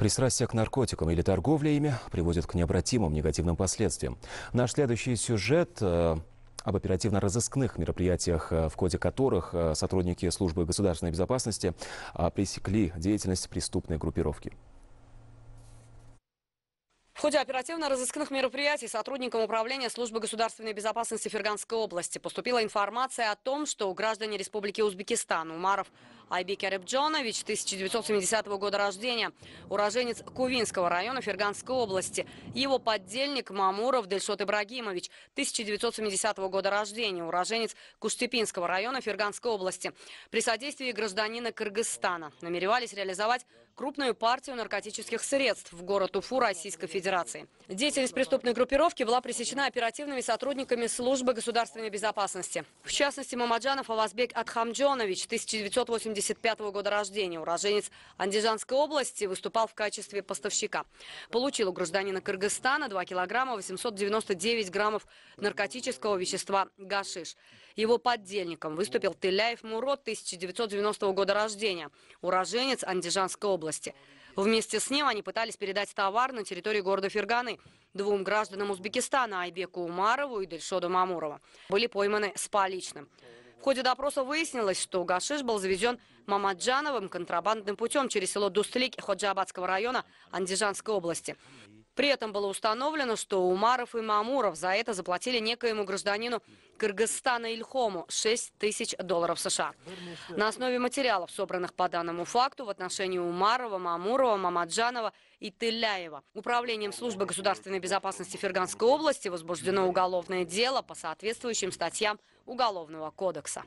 Пристрастие к наркотикам или торговля ими приводит к необратимым негативным последствиям. Наш следующий сюжет э, об оперативно-розыскных мероприятиях, э, в ходе которых э, сотрудники службы государственной безопасности пресекли деятельность преступной группировки. В ходе оперативно-розыскных мероприятий сотрудникам Управления службы государственной безопасности Ферганской области поступила информация о том, что у граждане Республики Узбекистан Умаров Айбек Арибджонович, 1970 года рождения, уроженец Кувинского района Ферганской области. Его подельник Мамуров Дельшот Ибрагимович, 1970 года рождения, уроженец Куштепинского района Ферганской области. При содействии гражданина Кыргызстана намеревались реализовать крупную партию наркотических средств в город Уфу Российской Федерации. Деятельность преступной группировки была пресечена оперативными сотрудниками службы государственной безопасности. В частности, Мамаджанов Авазбек Атхамджонович, 1980 75 -го года рождения. Уроженец Андижанской области выступал в качестве поставщика. Получил у гражданина Кыргызстана 2 килограмма 899 граммов наркотического вещества гашиш. Его поддельником выступил Тыляев Мурод 1990 года рождения, уроженец Андижанской области. Вместе с ним они пытались передать товар на территорию города Ферганы двум гражданам Узбекистана Айбеку Умарову и Дельшоду Мамурова. Были пойманы с поличным. В ходе допроса выяснилось, что гашиш был завезен Мамаджановым контрабандным путем через село Дустлик Ходжабадского района Андижанской области. При этом было установлено, что Умаров и Мамуров за это заплатили некоему гражданину Кыргызстана Ильхому 6 тысяч долларов США. На основе материалов, собранных по данному факту, в отношении Умарова, Мамурова, Мамаджанова и Тыляева управлением службы государственной безопасности Ферганской области возбуждено уголовное дело по соответствующим статьям Уголовного кодекса.